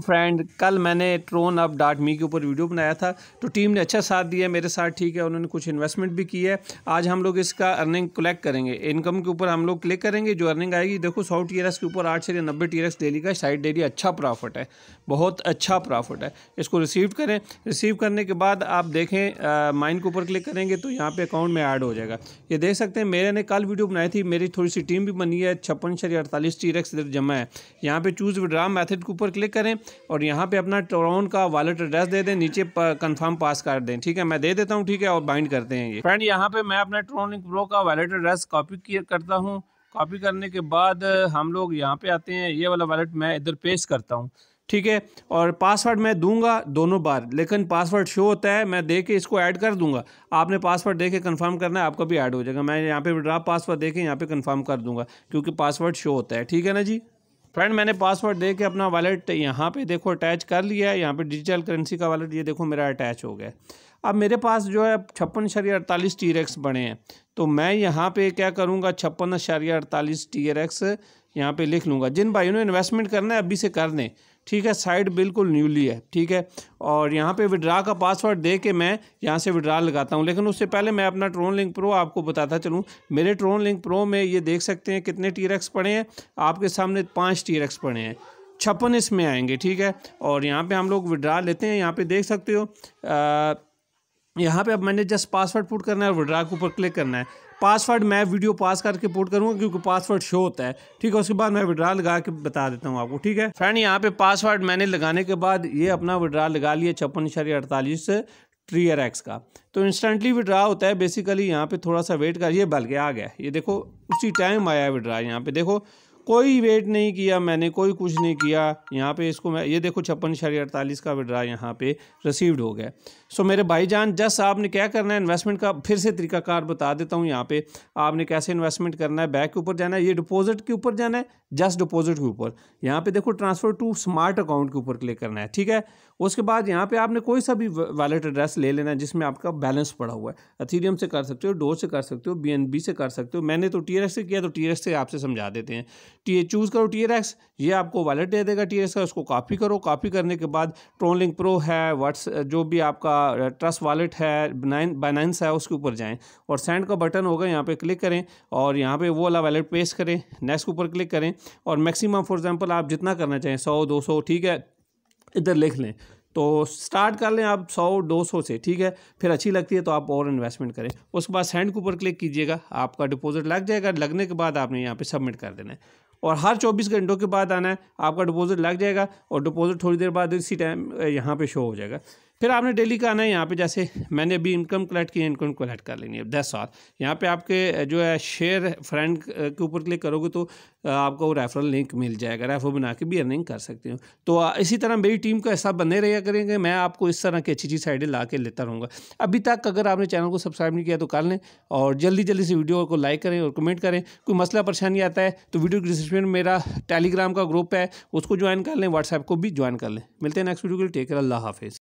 friend कल मैंने ट्रोन up dot मी के ऊपर वीडियो बनाया था तो टीम ने अच्छा साथ दिया मेरे साथ ठीक है उन्होंने कुछ इन्वेस्टमेंट भी की है आज हम लोग इसका अर्निंग कलेक्ट करेंगे इनकम के ऊपर हम लोग क्लिक करेंगे जो अर्निंग आएगी देखो सौ टी के ऊपर आठ से नब्बे टी डेली का साइड डेली अच्छा प्रॉफिट है बहुत अच्छा प्रॉफिट है इसको रिसीव करें रिसीव करने के बाद आप देखें माइन के ऊपर क्लिक करेंगे तो यहाँ पर अकाउंट में ऐड हो जाएगा ये देख सकते हैं मेरे ने कल वीडियो बनाई थी मेरी थोड़ी सी टीम भी बनी है छप्पन शरी अड़तालीस टी इधर जमा है यहाँ पर चूज़ विड्रा मैथड के ऊपर क्लिक करें और यहाँ पे अपना ट्रोन का वॉलेट एड्रेस दे दें नीचे कंफर्म पास कर दें ठीक है मैं दे देता हूँ ठीक है और बाइंड करते हैं ये फ्रेंड यहाँ पे मैं अपना ट्रोनिक प्रो का वॉलेट एड्रेस कॉपी करता हूँ कॉपी करने के बाद हम लोग यहाँ पे आते हैं ये वाला वॉलेट मैं इधर पेश करता हूँ ठीक है और पासवर्ड मैं दूंगा दोनों बार लेकिन पासवर्ड शो होता है मैं दे के इसको ऐड कर दूंगा आपने पासवर्ड दे के कन्फर्म करना है आपका भी ऐड हो जाएगा मैं यहाँ पे ड्राफ पासवर्ड दे के यहाँ पे कन्फर्म कर दूंगा क्योंकि पासवर्ड शो होता है ठीक है ना जी फ्रेंड मैंने पासवर्ड दे के अपना वॉलेट यहाँ पे देखो अटैच कर लिया है यहाँ पे डिजिटल करेंसी का वॉलेट ये देखो मेरा अटैच हो गया अब मेरे पास जो है छप्पन शरिया अड़तालीस टी रेक्स बने हैं तो मैं यहाँ पे क्या करूँगा छप्पन शरिया अड़तालीस टी रेक्स यहाँ पे लिख लूँगा जिन भाइयों ने इन्वेस्टमेंट करना है अभी से कर दें ठीक है साइड बिल्कुल न्यूली है ठीक है और यहाँ पे विड्रा का पासवर्ड दे के मैं यहाँ से विड्रा लगाता हूँ लेकिन उससे पहले मैं अपना ट्रोन लिंक प्रो आपको बताता चलूँ मेरे ट्रोन लिंक प्रो में ये देख सकते हैं कितने टी रक्स पड़े हैं आपके सामने पाँच टी रक्स पड़े हैं छप्पन इसमें आएंगे ठीक है और यहाँ पर हम लोग विड्रा लेते हैं यहाँ पर देख सकते हो आ, यहाँ पे अब मैंने जस्ट पासवर्ड पुट करना है और विड्रा के ऊपर क्लिक करना है पासवर्ड मैं वीडियो पास करके पुट करूँगा क्योंकि पासवर्ड शो होता है ठीक है उसके बाद मैं विड्रा लगा के बता देता हूँ आपको ठीक है फ्रेंड यहाँ पे पासवर्ड मैंने लगाने के बाद ये अपना विड्रा लगा लिया छप्पन इशारे अड़तालीस ट्रियर एक्स का तो इंस्टेंटली विड्रा होता है बेसिकली यहाँ पे थोड़ा सा वेट कर ये बल्कि आ गया ये देखो उसी टाइम आया है विड्रा यहाँ पे देखो कोई वेट नहीं किया मैंने कोई कुछ नहीं किया यहाँ पे इसको मैं ये देखो छप्पन शारी अड़तालीस का विड्रा यहाँ पे रिसीव्ड हो गया सो so, मेरे भाईजान जस्ट आपने क्या करना है इन्वेस्टमेंट का फिर से तरीकाकार बता देता हूँ यहाँ पे आपने कैसे इन्वेस्टमेंट करना है बैक के ऊपर जाना है ये डिपोजिट के ऊपर जाना है जस्ट डिपोजिट के ऊपर यहाँ पे देखो ट्रांसफ़र टू स्मार्ट अकाउंट के ऊपर क्लिक करना है ठीक है उसके बाद यहाँ पे आपने कोई सा भी वैलेट एड्रेस ले लेना है जिसमें आपका बैलेंस पड़ा हुआ है अथीरियम से कर सकते हो डो से कर सकते हो बी से कर सकते हो मैंने तो टी से किया तो टी से आपसे समझा देते हैं टी चूज़ करो टी एक्स ये आपको वॉलेट दे देगा टी का उसको कॉपी करो कॉपी करने के बाद ट्रोलिंग प्रो है व्हाट्स जो भी आपका ट्रस्ट वॉलेट है बाइनाइंस है उसके ऊपर जाएं और सेंड का बटन होगा यहाँ पर क्लिक करें और यहाँ पे वो वाला वॉलेट पेस्ट करें नेक्स्ट के ऊपर क्लिक करें और मैक्सिमम फॉर एग्ज़ाम्पल आप जितना करना चाहें सौ दो सौ ठीक है इधर लिख लें तो स्टार्ट कर लें आप सौ दो सौ से ठीक है फिर अच्छी लगती है तो आप और इन्वेस्टमेंट करें उसके बाद सेंड के ऊपर क्लिक कीजिएगा आपका डिपॉजिट लग जाएगा लगने के बाद आपने यहाँ पे सबमिट कर देना है और हर चौबीस घंटों के बाद आना है आपका डिपॉजिट लग जाएगा और डिपॉजिट थोड़ी देर बाद इसी टाइम यहाँ पर शो हो जाएगा फिर आपने डेली का आना है यहाँ पे जैसे मैंने अभी इनकम कलेक्ट की इनकम कलेक्ट कर लेनी है दस साल यहाँ पे आपके जो है शेयर फ्रेंड के ऊपर क्लिक करोगे तो आपको वो रेफरल लिंक मिल जाएगा रेफर बना के भी अर्निंग कर सकते हो तो इसी तरह मेरी टीम का ऐसा बने रहेगा करेंगे मैं आपको इस तरह की अच्छी अच्छी साइडें ला के लेता रहूँगा अभी तक अगर आपने चैनल को सब्सक्राइब नहीं किया तो कर लें और जल्दी जल्दी से वीडियो को लाइक करें और कमेंट करें कोई मसला परेशानी आता है तो वीडियो की डिस्क्रिप्शन इसमें मेरा टेलीग्राम का ग्रुप है उसको ज्वाइन कर लें व्हाट्सएप को भी ज्वाइन कर लें मिलते हैं नेक्स्ट वीडियो के लिए टेक केयर अल्लाह हाफिज़